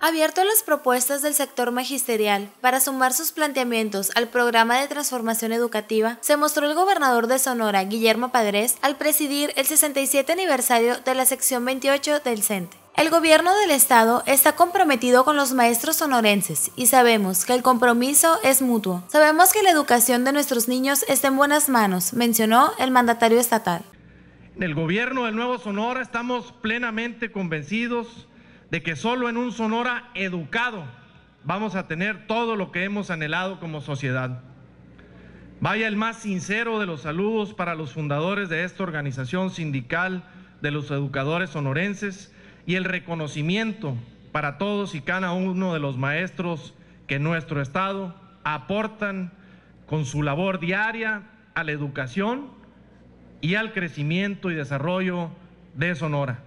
Abierto a las propuestas del sector magisterial para sumar sus planteamientos al programa de transformación educativa, se mostró el gobernador de Sonora, Guillermo Padres, al presidir el 67 aniversario de la sección 28 del CENTE. El gobierno del estado está comprometido con los maestros sonorenses y sabemos que el compromiso es mutuo. Sabemos que la educación de nuestros niños está en buenas manos, mencionó el mandatario estatal. En el gobierno del Nuevo Sonora estamos plenamente convencidos de que solo en un Sonora educado vamos a tener todo lo que hemos anhelado como sociedad. Vaya el más sincero de los saludos para los fundadores de esta organización sindical de los educadores sonorenses y el reconocimiento para todos y cada uno de los maestros que nuestro Estado aportan con su labor diaria a la educación y al crecimiento y desarrollo de Sonora.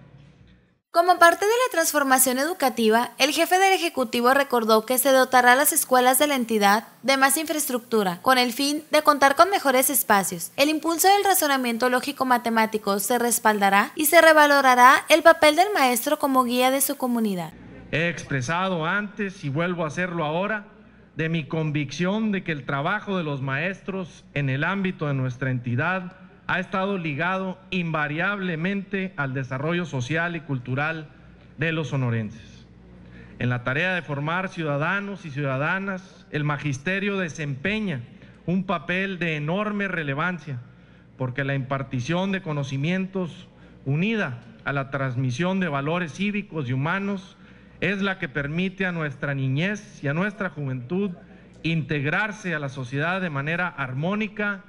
Como parte de la transformación educativa, el jefe del Ejecutivo recordó que se dotará a las escuelas de la entidad de más infraestructura, con el fin de contar con mejores espacios. El impulso del razonamiento lógico-matemático se respaldará y se revalorará el papel del maestro como guía de su comunidad. He expresado antes y vuelvo a hacerlo ahora de mi convicción de que el trabajo de los maestros en el ámbito de nuestra entidad ha estado ligado invariablemente al desarrollo social y cultural de los sonorenses. En la tarea de formar ciudadanos y ciudadanas, el magisterio desempeña un papel de enorme relevancia, porque la impartición de conocimientos unida a la transmisión de valores cívicos y humanos es la que permite a nuestra niñez y a nuestra juventud integrarse a la sociedad de manera armónica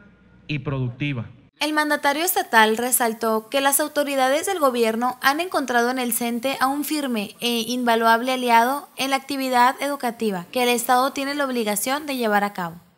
y productiva. El mandatario estatal resaltó que las autoridades del gobierno han encontrado en el CENTE a un firme e invaluable aliado en la actividad educativa que el Estado tiene la obligación de llevar a cabo.